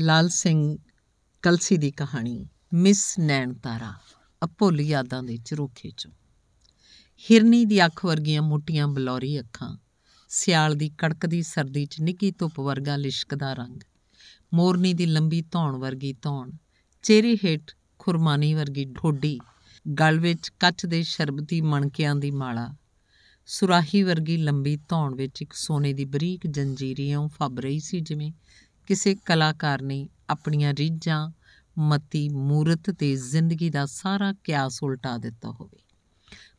ਲਾਲ ਸਿੰਘ ਕਲਸੀ ਦੀ ਕਹਾਣੀ ਮਿਸ ਨੈਣ ਤਾਰਾ ਅਪੋਲੀ ਯਾਦਾਂ ਦੇ ਚਰੋਖੇ ਚ ਹਿਰਨੀ ਦੀ ਅੱਖ ਵਰਗੀਆਂ ਮੋਟੀਆਂ ਬਲੌਰੀ ਅੱਖਾਂ ਸਿਆਲ ਦੀ ਕੜਕਦੀ ਸਰਦੀ 'ਚ ਨਿੱਕੀ ਧੁੱਪ ਵਰਗਾ ਲਿਸ਼ਕਦਾ ਰੰਗ ਮੋਰਨੀ ਦੀ ਲੰਬੀ ਧੌਣ ਵਰਗੀ ਧੌਣ ਚਿਹਰੇ ਹੇਠ ਖੁਰਮਾਨੀ ਵਰਗੀ ਠੋਡੀ ਗਲ ਵਿੱਚ ਕੱਚ ਦੇ ਸ਼ਰਬਤੀ ਮਣਕਿਆਂ ਦੀ ਮਾਲਾ ਸੁਰਾਹੀ ਵਰਗੀ ਲੰਬੀ ਧੌਣ ਵਿੱਚ ਇੱਕ ਸੋਨੇ ਦੀ ਬਰੀਕ ਜੰਜੀਰੀਆਂ ਫੱਬ ਰਹੀ ਸੀ ਜਿਵੇਂ ਕਿਸੇ ਕਲਾਕਾਰ ਨੇ ਆਪਣੀਆਂ ਰੀਝਾਂ ਮਤੀ ਮੂਰਤ ਤੇ ਜ਼ਿੰਦਗੀ ਦਾ ਸਾਰਾ ਕਿਆਸ ਉਲਟਾ ਦਿੱਤਾ ਹੋਵੇ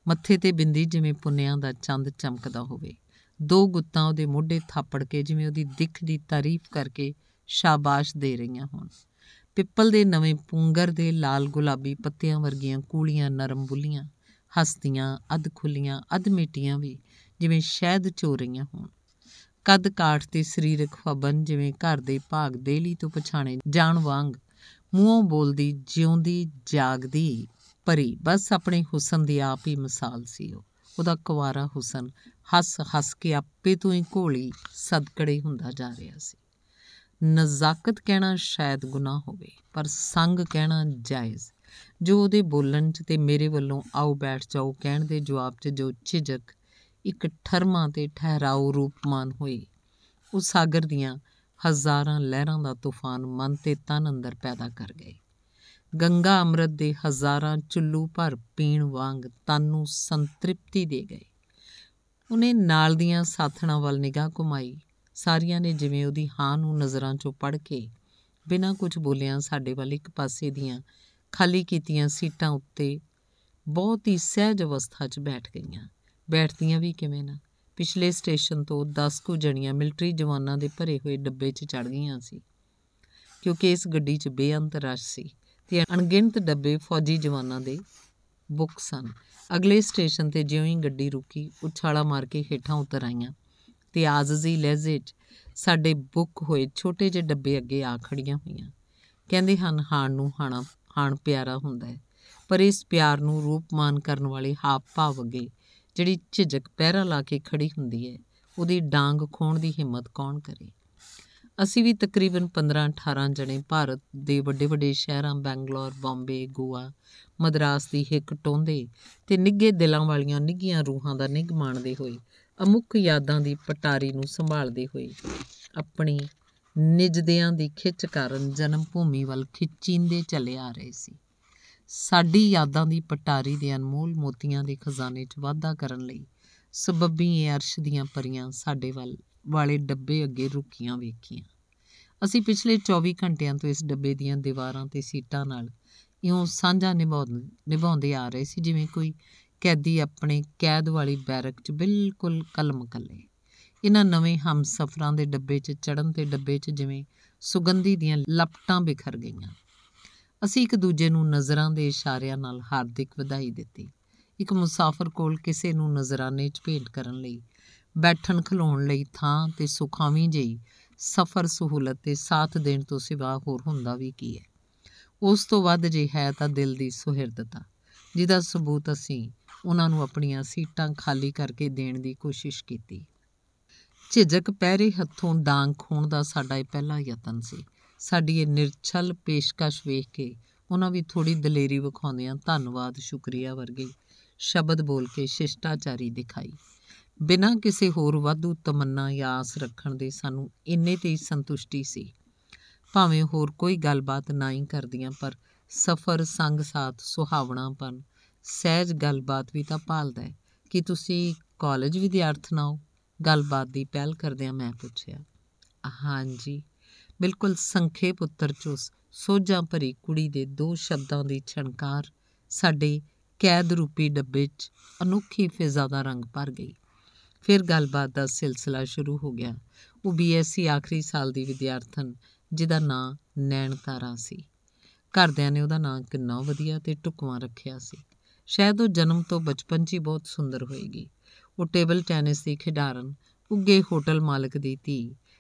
ਮੱਥੇ ਤੇ ਬਿੰਦੀ ਜਿਵੇਂ ਪੁੰਨਿਆਂ ਦਾ ਚੰਦ ਚਮਕਦਾ ਹੋਵੇ ਦੋ ਗੁੱਤਾਂ ਉਹਦੇ ਮੋਢੇ ਥਾਪੜ ਕੇ ਜਿਵੇਂ ਉਹਦੀ ਦਿੱਖ ਦੀ ਤਾਰੀਫ ਕਰਕੇ ਸ਼ਾਬਾਸ਼ ਦੇ ਰਹੀਆਂ ਹੋਣ ਪਿੱਪਲ ਦੇ ਨਵੇਂ ਪੁੰਗਰ ਦੇ ਲਾਲ ਗੁਲਾਬੀ ਪੱਤਿਆਂ ਵਰਗੀਆਂ ਕੂਲੀਆਂ ਨਰਮ ਬੁੱਲੀਆਂ ਹਸਤੀਆਂ ਅਧ ਖੁੱਲੀਆਂ ਅਧ ਮੀਟੀਆਂ ਵੀ ਜਿਵੇਂ ਸ਼ਹਿਦ ਚੋ ਰਹੀਆਂ ਹੋਣ ਕਦ ਕਾਠ ਤੇ ਸਰੀਰਕ ਫਬਨ ਜਿਵੇਂ ਘਰ ਦੇ ਭਾਗ ਦੇਲੀ ਤੋਂ ਪਛਾਣੇ ਜਾਣ ਵਾਂਗ ਮੂੰਹੋਂ ਬੋਲਦੀ ਜਿਉਂਦੀ ਜਾਗਦੀ ਪਰੀ ਬਸ ਆਪਣੇ ਹੁਸਨ ਦੀ ਆਪ ਹੀ ਮਿਸਾਲ ਸੀ ਉਹ ਉਹਦਾ ਕੁਵਾਰਾ ਹੁਸਨ ਹੱਸ ਹੱਸ ਕੇ ਆਪੇ ਤੋਂ ਹੀ ਘੋਲੀ ਸਦਕੜੇ ਹੁੰਦਾ ਜਾ ਰਿਹਾ ਸੀ ਨਜ਼ਾਕਤ ਕਹਿਣਾ ਸ਼ਾਇਦ ਗੁਨਾਹ ਹੋਵੇ ਪਰ ਸੰਗ ਕਹਿਣਾ ਜਾਇਜ਼ ਜੋ ਉਹਦੇ ਬੋਲਣ 'ਚ ਤੇ ਮੇਰੇ ਵੱਲੋਂ ਆਓ ਬੈਠ ਜਾਓ ਕਹਿਣ ਦੇ ਜਵਾਬ 'ਚ ਜੋ ਝਿਜਕ ਇੱਕ ਠਰਮਾਂ ਤੇ ਠਹਿਰਾਓ ਰੂਪਮਾਨ ਹੋਈ ਉਹ ਸਾਗਰ ਦੀਆਂ ਹਜ਼ਾਰਾਂ ਲਹਿਰਾਂ ਦਾ ਤੂਫਾਨ ਮਨ ਤੇ ਤਨ ਅੰਦਰ ਪੈਦਾ ਕਰ ਗਏ ਗੰਗਾ ਅੰਮ੍ਰਿਤ ਦੇ ਹਜ਼ਾਰਾਂ ਚੁੱਲੂ ਭਰ ਪੀਣ ਵਾਂਗ ਤਨ ਨੂੰ ਸੰਤ੍ਰਿਪਤੀ ਦੇ ਗਏ ਉਹਨੇ ਨਾਲ ਦੀਆਂ ਸਾਥਣਾਂ ਵੱਲ ਨਿਗਾਹ ਘੁਮਾਈ ਸਾਰੀਆਂ ਨੇ ਜਿਵੇਂ ਉਹਦੀ ਹਾਂ ਨੂੰ ਨਜ਼ਰਾਂ 'ਚੋਂ ਪੜ ਕੇ ਬਿਨਾਂ ਕੁਝ ਬੋਲਿਆਂ ਸਾਡੇ ਵੱਲ ਇੱਕ ਪਾਸੇ ਦੀਆਂ ਖਾਲੀ ਕੀਤੀਆਂ ਸੀਟਾਂ ਉੱਤੇ ਬਹੁਤ ਹੀ ਸਹਿਜ ਅਵਸਥਾ 'ਚ ਬੈਠ ਗਈਆਂ ਬੈਠਦੀਆਂ ਵੀ ਕਿਵੇਂ ਨਾ ਪਿਛਲੇ ਸਟੇਸ਼ਨ ਤੋਂ 10 ਕੁ ਜਣੀਆਂ ਮਿਲਟਰੀ ਜਵਾਨਾਂ ਦੇ ਭਰੇ ਹੋਏ ਡੱਬੇ 'ਚ ਚੜ ਗਈਆਂ ਸੀ ਕਿਉਂਕਿ ਇਸ ਗੱਡੀ 'ਚ ਬੇਅੰਤ ਰਸ਼ ਸੀ ਤੇ ਅਣਗਿਣਤ ਡੱਬੇ ਫੌਜੀ ਜਵਾਨਾਂ ਦੇ ਬੁੱਕ ਸਨ ਅਗਲੇ ਸਟੇਸ਼ਨ ਤੇ ਜਿਉਂ ਹੀ ਗੱਡੀ ਰੁਕੀ ਉਛਾਲਾ ਮਾਰ ਕੇ ਹੇਠਾਂ ਉਤਰ ਆਈਆਂ ਤੇ ਆਜ਼ਜ਼ੀ ਲਹਿਜ਼ੇ 'ਚ ਸਾਡੇ ਬੁੱਕ ਹੋਏ ਛੋਟੇ ਜਿਹੇ ਡੱਬੇ ਅੱਗੇ ਆ ਖੜੀਆਂ ਹੋਈਆਂ ਕਹਿੰਦੇ ਹਨ ਹਾਣ ਨੂੰ ਹਾਣਾ ਹਾਣ ਪਿਆਰਾ ਹੁੰਦਾ ਹੈ ਪਰ ਇਸ ਪਿਆਰ ਨੂੰ ਰੂਪਮਾਨ ਕਰਨ ਵਾਲੇ ਹਾਵ ਭਾਵ ਅੱਗੇ ਜਿਹੜੀ ਝਿਜਕ ਪਹਿਰਾ ਲਾ ਕੇ ਖੜੀ ਹੁੰਦੀ ਹੈ ਉਹਦੀ ਡਾਂਗ ਖੋਣ ਦੀ ਹਿੰਮਤ ਕੌਣ ਕਰੇ ਅਸੀਂ ਵੀ ਤਕਰੀਬਨ 15-18 ਜਣੇ ਭਾਰਤ ਦੇ ਵੱਡੇ-ਵੱਡੇ ਸ਼ਹਿਰਾਂ ਬੈਂਗਲੌਰ, ਬੰਬੇ, ਗੋਆ, ਮਦਰਾਸ ਦੀ ਹਿੱਕ ਟੋਂਦੇ ਤੇ ਨਿੱਗੇ ਦਿਲਾਂ ਵਾਲੀਆਂ ਨਿੱਗੀਆਂ ਰੂਹਾਂ ਦਾ ਨਿੱਘ ਹੋਏ ਅਮੁੱਕ ਯਾਦਾਂ ਦੀ ਪਟਾਰੀ ਨੂੰ ਸੰਭਾਲਦੇ ਹੋਏ ਆਪਣੀ ਨਿਜਦਿਆਂ ਦੀ ਖਿੱਚ ਕਾਰਨ ਜਨਮ ਭੂਮੀ ਵੱਲ ਖਿੱਚੀਂਦੇ ਚੱਲੇ ਆ ਰਹੇ ਸੀ ਸਾਡੀ ਯਾਦਾਂ ਦੀ ਪਟਾਰੀ ਦੇ ਅਨਮੋਲ ਮੋਤੀਆਂ ਦੇ ਖਜ਼ਾਨੇ 'ਚ ਵਾਧਾ ਕਰਨ ਲਈ ਸਬੱਬੀ ਅਰਸ਼ ਦੀਆਂ ਪਰੀਆਂ ਸਾਡੇ ਵੱਲ ਵਾਲੇ ਡੱਬੇ ਅੱਗੇ ਰੁਕੀਆਂ ਵੇਖੀਆਂ ਅਸੀਂ ਪਿਛਲੇ 24 ਘੰਟਿਆਂ ਤੋਂ ਇਸ ਡੱਬੇ ਦੀਆਂ ਦੀਵਾਰਾਂ ਤੇ ਸੀਟਾਂ ਨਾਲ ਇਉਂ ਸਾਂਝਾ ਨਿਭਾਉਂਦੇ ਆ ਰਹੇ ਸੀ ਜਿਵੇਂ ਕੋਈ ਕੈਦੀ ਆਪਣੇ ਕੈਦ ਵਾਲੀ ਬੈਰਕ 'ਚ ਬਿਲਕੁਲ ਕਲਮ ਕੱਲੇ ਇਹਨਾਂ ਨਵੇਂ ਹਮਸਫਰਾਂ ਦੇ ਡੱਬੇ 'ਚ ਚੜਨ ਤੇ ਡੱਬੇ 'ਚ ਜਿਵੇਂ ਸੁਗੰਧੀ ਦੀਆਂ ਲਪਟਾਂ ਬਿਖਰ ਗਈਆਂ ਅਸੀਂ ਇੱਕ ਦੂਜੇ ਨੂੰ ਨਜ਼ਰਾਂ ਦੇ ਇਸ਼ਾਰਿਆਂ ਨਾਲ ਹਾਰਦਿਕ ਵਧਾਈ ਦਿੱਤੀ ਇੱਕ ਮੁਸਾਫਰ ਕੋਲ ਕਿਸੇ ਨੂੰ ਨਜ਼ਰਾਨੇ 'ਚ ਭੇਟ ਕਰਨ ਲਈ ਬੈਠਣ ਖਲੋਣ ਲਈ ਥਾਂ ਤੇ ਸੁਖਾਵੀਂ ਜਈ ਸਫ਼ਰ ਸਹੂਲਤ ਤੇ ਸਾਥ ਦੇਣ ਤੋਂ ਸਿਵਾ ਹੋਰ ਹੁੰਦਾ ਵੀ ਕੀ ਹੈ ਉਸ ਤੋਂ ਵੱਧ ਜੇ ਹੈ ਤਾਂ ਦਿਲ ਦੀ ਸੁਹਿਰਦਤਾ ਜਿਹਦਾ ਸਬੂਤ ਅਸੀਂ ਉਹਨਾਂ ਨੂੰ ਆਪਣੀਆਂ ਸੀਟਾਂ ਖਾਲੀ ਕਰਕੇ ਦੇਣ ਦੀ ਕੋਸ਼ਿਸ਼ ਕੀਤੀ ਝਿਜਕ ਪਹਿਰੇ ਹੱਥੋਂ ਡਾਂਗ ਖੋਣ ਦਾ ਸਾਡਾ ਇਹ ਪਹਿਲਾ ਯਤਨ ਸੀ ਸਾਡੀ ਇਹ ਨਿਰਛਲ ਪੇਸ਼ਕਸ਼ ਵੇਖ ਕੇ ਉਹਨਾਂ ਵੀ ਥੋੜੀ ਦਲੇਰੀ ਵਿਖਾਉਂਦੇ ਆ ਧੰਨਵਾਦ ਸ਼ੁਕਰੀਆ ਵਰਗੇ ਸ਼ਬਦ ਬੋਲ ਕੇ ਸ਼ਿਸ਼ਟਾਚਾਰੀ ਦਿਖਾਈ ਬਿਨਾਂ ਕਿਸੇ ਹੋਰ ਵਾਧੂ ਤਮੰਨਾ ਜਾਂ ਆਸ ਰੱਖਣ ਦੇ ਸਾਨੂੰ ਇੰਨੇ ਤੇ ਹੀ ਸੰਤੁਸ਼ਟੀ ਸੀ ਭਾਵੇਂ ਹੋਰ ਕੋਈ ਗੱਲਬਾਤ ਨਾ ਹੀ ਕਰਦੀਆਂ ਪਰ ਸਫ਼ਰ ਸੰਗ ਸਾਥ ਸੁਹਾਵਣਾਪਨ ਸਹਿਜ ਗੱਲਬਾਤ ਵੀ ਤਾਂ ਭਾਲਦਾ ਹੈ ਕਿ ਤੁਸੀਂ ਕਾਲਜ ਵਿਦਿਆਰਥਣਾ ਹੋ ਗੱਲਬਾਤ ਦੀ ਪਹਿਲ ਕਰਦਿਆਂ ਮੈਂ ਪੁੱਛਿਆ ਹਾਂਜੀ ਬਿਲਕੁਲ ਸੰਖੇਪ ਉੱਤਰ ਉਸ ਸੋਝਾਂ ਭਰੀ ਕੁੜੀ ਦੇ ਦੋ ਸ਼ਬਦਾਂ ਦੀ ਛਣਕਾਰ ਸਾਡੇ ਕੈਦ ਰੂਪੀ ਡੱਬੇ 'ਚ ਅਨੋਖੀ ਫਿਜ਼ਾ ਦਾ ਰੰਗ ਭਰ ਗਈ ਫਿਰ ਗੱਲਬਾਤ ਦਾ ਸਿਲਸਿਲਾ ਸ਼ੁਰੂ ਹੋ ਗਿਆ ਉਹ ਬੀਐਸਸੀ ਆਖਰੀ ਸਾਲ ਦੀ ਵਿਦਿਆਰਥਣ ਜਿਹਦਾ ਨਾਂ ਨੈਣਤਾਰਾ ਸੀ ਘਰਦਿਆਂ ਨੇ ਉਹਦਾ ਨਾਂ ਕਿੰਨਾ ਵਧੀਆ ਤੇ ਟੁਕਵਾ ਰੱਖਿਆ ਸੀ ਸ਼ਾਇਦ ਉਹ ਜਨਮ ਤੋਂ ਬਚਪਨ 'ਚ ਹੀ ਬਹੁਤ ਸੁੰਦਰ ਹੋਏਗੀ ਉਹ ਟੇਬਲ ਟੈਨਿਸ ਦੀ ਖਿਡਾਰਨ ਉੱਗੇ ਹੋਟਲ ਮਾਲਕ ਦੀ ਧੀ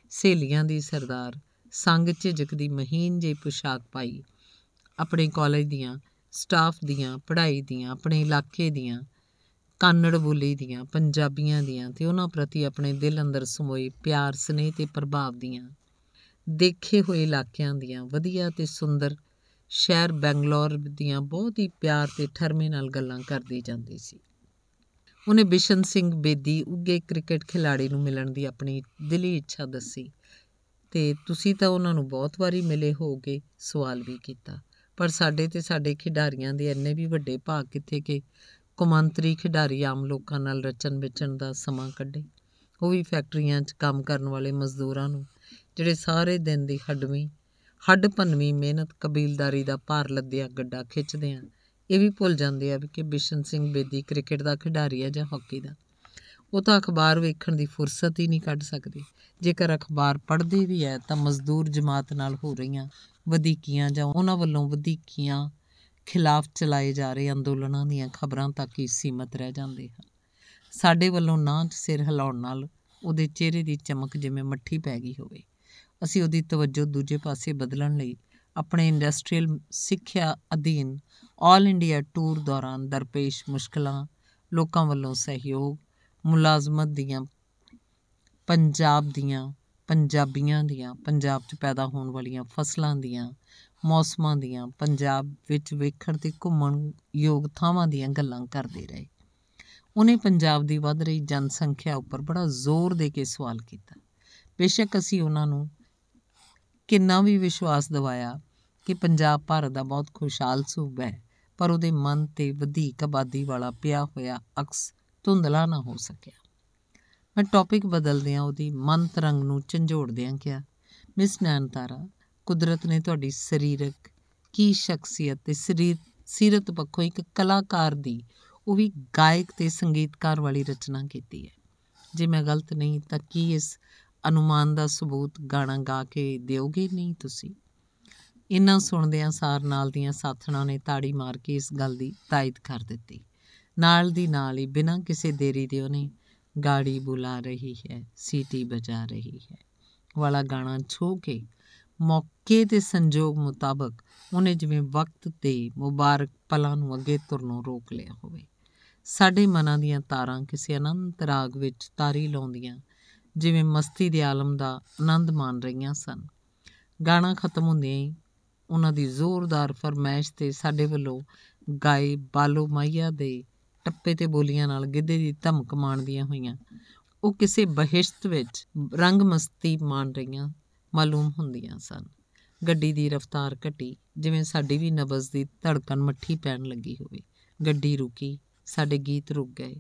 ਸਹੇਲੀਆਂ ਦੀ ਸਰਦਾਰ ਸੰਗ ਝਿਜਕ ਦੀ ਮਹੀਨ ਜੇ ਪੁਸ਼ਾਕ ਪਾਈ ਆਪਣੇ ਕਾਲਜ ਦੀਆਂ ਸਟਾਫ ਦੀਆਂ ਪੜ੍ਹਾਈ ਦੀਆਂ ਆਪਣੇ ਇਲਾਕੇ ਦੀਆਂ ਕਾਨੜ ਬੋਲੀ ਦੀਆਂ ਪੰਜਾਬੀਆਂ ਦੀਆਂ ਤੇ ਉਹਨਾਂ ਪ੍ਰਤੀ ਆਪਣੇ ਦਿਲ ਅੰਦਰ ਸਮੋਏ ਪਿਆਰ ਸਨੇਹ ਤੇ ਪ੍ਰਭਾਵ ਦੀਆਂ ਦੇਖੇ ਹੋਏ ਇਲਾਕਿਆਂ ਦੀਆਂ ਵਧੀਆ ਤੇ ਸੁੰਦਰ ਸ਼ਹਿਰ ਬੈਂਗਲੌਰ ਦੀਆਂ ਬਹੁਤ ਹੀ ਪਿਆਰ ਤੇ ਠਰਮੇ ਨਾਲ ਗੱਲਾਂ ਕਰਦੀ ਜਾਂਦੀ ਸੀ ਉਹਨੇ ਬਿਸ਼ਨ ਸਿੰਘ ਬੇਦੀ ਉੱਗੇ ਕ੍ਰਿਕਟ ਖਿਡਾਰੀ ਨੂੰ ਮਿਲਣ ਦੀ ਆਪਣੀ ਦਿਲੀ ਇੱਛਾ ਦੱਸੀ ਤੇ ਤੁਸੀਂ ਤਾਂ ਉਹਨਾਂ ਨੂੰ ਬਹੁਤ ਵਾਰੀ ਮਿਲੇ ਹੋਗੇ ਸਵਾਲ ਵੀ ਕੀਤਾ ਪਰ ਸਾਡੇ ਤੇ ਸਾਡੇ ਖਿਡਾਰੀਆਂ ਦੇ ਇੰਨੇ ਵੀ ਵੱਡੇ ਭਾਗ ਕਿੱਥੇ ਕਿ ਕੁਮੰਤਰੀ ਖਿਡਾਰੀ ਆਮ ਲੋਕਾਂ ਨਾਲ ਰਚਨ ਵਿਚਣ ਦਾ ਸਮਾਂ ਕੱਢੇ ਉਹ ਵੀ ਫੈਕਟਰੀਆਂ 'ਚ ਕੰਮ ਕਰਨ ਵਾਲੇ ਮਜ਼ਦੂਰਾਂ ਨੂੰ ਜਿਹੜੇ ਸਾਰੇ ਦਿਨ ਦੀ ਹੱਡਵੀਂ ਹੱਡ ਭੰਨਵੀਂ ਮਿਹਨਤ ਕਬੀਲਦਾਰੀ ਦਾ ਭਾਰ ਲੱਦਿਆ ਗੱਡਾ ਖਿੱਚਦੇ ਆ ਇਹ ਵੀ ਭੁੱਲ ਜਾਂਦੇ ਆ ਕਿ ਬਿਸ਼ਨ ਸਿੰਘ ਬੇਦੀ ਕ੍ਰਿਕਟ ਦਾ ਖਿਡਾਰੀ ਆ ਜਾਂ ਹਾਕੀ ਦਾ ਉਹ ਤਾਂ ਅਖਬਾਰ ਵੇਖਣ ਦੀ ਫੁਰਸਤ ਹੀ ਨਹੀਂ ਕੱਢ ਸਕਦੇ ਜੇਕਰ ਅਖਬਾਰ ਪੜ੍ਹਦੇ ਵੀ ਐ ਤਾਂ ਮਜ਼ਦੂਰ ਜਮਾਤ ਨਾਲ ਹੋ ਰਹੀਆਂ ਵਧੀਕੀਆਂ ਜਾਂ ਉਹਨਾਂ ਵੱਲੋਂ ਵਧੀਕੀਆਂ ਖਿਲਾਫ ਚਲਾਏ ਜਾ ਰਹੇ ਅੰਦੋਲਨਾਂ ਦੀਆਂ ਖਬਰਾਂ ਤੱਕ ਹੀ ਸੀਮਤ ਰਹਿ ਜਾਂਦੇ ਹਨ ਸਾਡੇ ਵੱਲੋਂ ਨਾਂ 'ਚ ਸਿਰ ਹਿਲਾਉਣ ਨਾਲ ਉਹਦੇ ਚਿਹਰੇ ਦੀ ਚਮਕ ਜਿਵੇਂ ਮੱਠੀ ਪੈ ਗਈ ਹੋਵੇ ਅਸੀਂ ਉਹਦੀ ਤਵੱਜੋ ਦੂਜੇ ਪਾਸੇ ਬਦਲਣ ਲਈ ਆਪਣੇ ਇੰਡਸਟਰੀਅਲ ਸਿੱਖਿਆ ਅਧੀਨ 올 ਇੰਡੀਆ ਟੂਰ ਦੌਰਾਨ ਦਰਪੇਸ਼ ਮੁਸ਼ਕਲਾਂ ਲੋਕਾਂ ਵੱਲੋਂ ਸਹਿਯੋਗ ਮੁਲਾਜ਼ਮਤ ਦੀਆਂ ਪੰਜਾਬ ਦੀਆਂ ਪੰਜਾਬੀਆਂ ਦੀਆਂ ਪੰਜਾਬ 'ਚ ਪੈਦਾ ਹੋਣ ਵਾਲੀਆਂ ਫਸਲਾਂ ਦੀਆਂ ਮੌਸਮਾਂ ਦੀਆਂ ਪੰਜਾਬ ਵਿੱਚ ਵੇਖਣ ਤੇ ਘੁੰਮਣ ਯੋਗ ਥਾਵਾਂ ਦੀਆਂ ਗੱਲਾਂ ਕਰਦੇ ਰਹੇ ਉਹਨੇ ਪੰਜਾਬ ਦੀ ਵੱਧ ਰਹੀ ਜਨਸੰਖਿਆ ਉੱਪਰ ਬੜਾ ਜ਼ੋਰ ਦੇ ਕੇ ਸਵਾਲ ਕੀਤਾ ਬੇਸ਼ੱਕ ਅਸੀਂ ਉਹਨਾਂ ਨੂੰ ਕਿੰਨਾ ਵੀ ਵਿਸ਼ਵਾਸ ਦਿਵਾਇਆ ਕਿ ਪੰਜਾਬ ਭਾਰਤ ਦਾ ਬਹੁਤ ਖੁਸ਼ਹਾਲ ਸੂਬਾ ਹੈ ਪਰ ਉਹਦੇ ਮਨ ਤੇ ਵਧੇਕ ਆਬਾਦੀ ਵਾਲਾ ਪਿਆ ਹੋਇਆ ਅਕਸ ਧੁੰਦਲਾ ਨਾ ਹੋ ਸਕਿਆ ਮੈਂ ਟੌਪਿਕ ਬਦਲਦਿਆਂ ਉਹਦੀ ਮਨ ਤਰੰਗ ਨੂੰ ਝੰਜੋੜਦਿਆਂ ਕਿਹਾ ਮਿਸ ਨੈਨਤਾਰਾ ਕੁਦਰਤ ਨੇ ਤੁਹਾਡੀ ਸਰੀਰਕ ਕੀ ਸ਼ਖਸੀਅਤ ਤੇ ਸਰੀਰ ਸਿਰਤ ਪੱਖੋਂ ਇੱਕ ਕਲਾਕਾਰ ਦੀ ਉਹ ਵੀ ਗਾਇਕ ਤੇ ਸੰਗੀਤਕਾਰ ਵਾਲੀ ਰਚਨਾ ਕੀਤੀ ਹੈ ਜੇ ਮੈਂ ਗਲਤ ਨਹੀਂ ਤਾਂ ਕੀ ਇਸ ਅਨੁਮਾਨ ਦਾ ਸਬੂਤ ਗਾਣਾ ਗਾ ਕੇ ਦਿਓਗੇ ਨਹੀਂ ਤੁਸੀਂ ਇਹਨਾਂ ਸੁਣਦਿਆਂ ਸਾਰ ਨਾਲ ਦੀਆਂ ਸਾਥਣਾਂ ਨੇ ਤਾੜੀ ਮਾਰ ਕੇ ਇਸ ਗੱਲ ਦੀ ਤਾਇਦ ਕਰ ਦਿੱਤੀ ਨਾਲ ਦੀ ਨਾਲ ਹੀ ਬਿਨਾਂ ਕਿਸੇ ਦੇਰੀ ਦੇ ਉਹਨੇ ਗਾੜੀ ਬੁਲਾ ਰਹੀ ਹੈ ਸੀਟੀ ਵਜਾ ਰਹੀ ਹੈ ਵਾਲਾ ਗਾਣਾ ਛੋ ਕੇ ਮੌਕੇ ਤੇ ਸੰਜੋਗ ਮੁਤਾਬਕ ਉਹਨੇ ਜਿਵੇਂ ਵਕਤ ਤੇ ਮੁਬਾਰਕ ਪਲਾਂ ਨੂੰ ਅੱਗੇ ਤੁਰਨੋਂ ਰੋਕ ਲਿਆ ਹੋਵੇ ਸਾਡੇ ਮਨਾਂ ਦੀਆਂ ਤਾਰਾਂ ਕਿਸੇ ਅਨੰਤ ਰਾਗ ਵਿੱਚ ਤਾਰੀ ਲਾਉਂਦੀਆਂ ਜਿਵੇਂ ਮਸਤੀ ਦੇ ਆਲਮ ਦਾ ਆਨੰਦ ਮਾਣ ਰਹੀਆਂ ਸਨ ਗਾਣਾ ਖਤਮ ਹੁੰਦੇ ਹੀ ਉਹਨਾਂ ਦੀ ਜ਼ੋਰਦਾਰ ਫਰਮਾਇਸ਼ ਤੇ ਸਾਡੇ ਵੱਲੋਂ ਗਾਏ ਬਾਲੋ ਮਈਆ ਦੇ ਟੱਪੇ ਤੇ ਬੋਲੀਆਂ ਨਾਲ ਗਿੱਧੇ ਦੀ ਧਮਕ ਮਾਣਦੀਆਂ ਹੋਈਆਂ ਉਹ ਕਿਸੇ ਬਹਿਸ਼ਤ ਵਿੱਚ ਰੰਗ ਮਸਤੀ ਮਾਣ ਰਹੀਆਂ ਮਾਲੂਮ ਹੁੰਦੀਆਂ ਸਨ ਗੱਡੀ ਦੀ ਰਫ਼ਤਾਰ ਘਟੀ ਜਿਵੇਂ ਸਾਡੀ ਵੀ ਨਬਜ਼ ਦੀ ਧੜਕਣ ਮੱਠੀ ਪੈਣ ਲੱਗੀ ਹੋਵੇ ਗੱਡੀ ਰੁਕੀ ਸਾਡੇ ਗੀਤ ਰੁਕ ਗਏ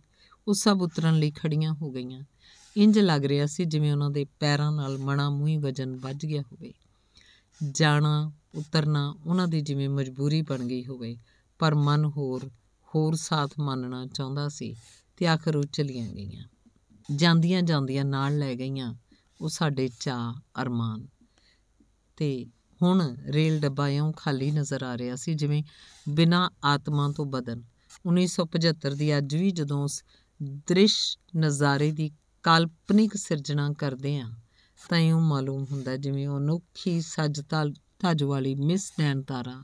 ਉਹ ਸਭ ਉਤਰਨ ਲਈ ਖੜੀਆਂ ਹੋ ਗਈਆਂ ਇੰਜ ਲੱਗ ਰਿਹਾ ਸੀ ਜਿਵੇਂ ਉਹਨਾਂ ਦੇ ਪੈਰਾਂ ਨਾਲ ਮਣਾ ਮੂਹੀ ਵਜਨ ਵੱਜ ਗਿਆ ਹੋਵੇ ਜਾਣਾ ਉਤਰਨਾ ਉਹਨਾਂ ਦੀ ਜਿਵੇਂ ਮਜਬੂਰੀ ਬਣ ਗਈ ਹੋਵੇ ਪਰ ਮਨ ਹੋਰ ਹੋਰ ਸਾਥ ਮੰਨਣਾ ਚਾਹੁੰਦਾ ਸੀ ਤੇ ਆਖਰ ਉਹ ਚਲੀਆਂ ਗਈਆਂ ਜਾਂਦੀਆਂ ਜਾਂਦੀਆਂ ਨਾਲ ਲੈ ਗਈਆਂ ਉਹ ਸਾਡੇ ਚਾ ਅਰਮਾਨ ਤੇ ਹੁਣ ਰੇਲ ਡੱਬਾ ਇਉਂ ਖਾਲੀ ਨਜ਼ਰ ਆ ਰਿਹਾ ਸੀ ਜਿਵੇਂ ਬਿਨਾ ਆਤਮਾ ਤੋਂ ਬਦਨ 1975 ਦੀ ਅੱਜ ਵੀ ਜਦੋਂ ਉਸ ਦ੍ਰਿਸ਼ ਨਜ਼ਾਰੇ ਦੀ ਕਾਲਪਨਿਕ ਸਿਰਜਣਾ ਕਰਦੇ ਆ ਤਾਂ ਇਉਂ ਮਾਲੂਮ ਹੁੰਦਾ ਜਿਵੇਂ ਉਹ ਨੁਖੀ ਤਲ ਤਜ ਵਾਲੀ ਮਿਸ ਤਾਰਾ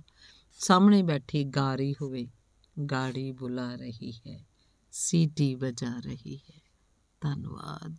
ਸਾਹਮਣੇ ਬੈਠੀ ਗਾ ਰਹੀ ਹੋਵੇ ਗਾੜੀ ਬੁਲਾ ਰਹੀ ਹੈ ਸੀਟੀ ਵਜਾ ਰਹੀ ਹੈ ਧੰਨਵਾਦ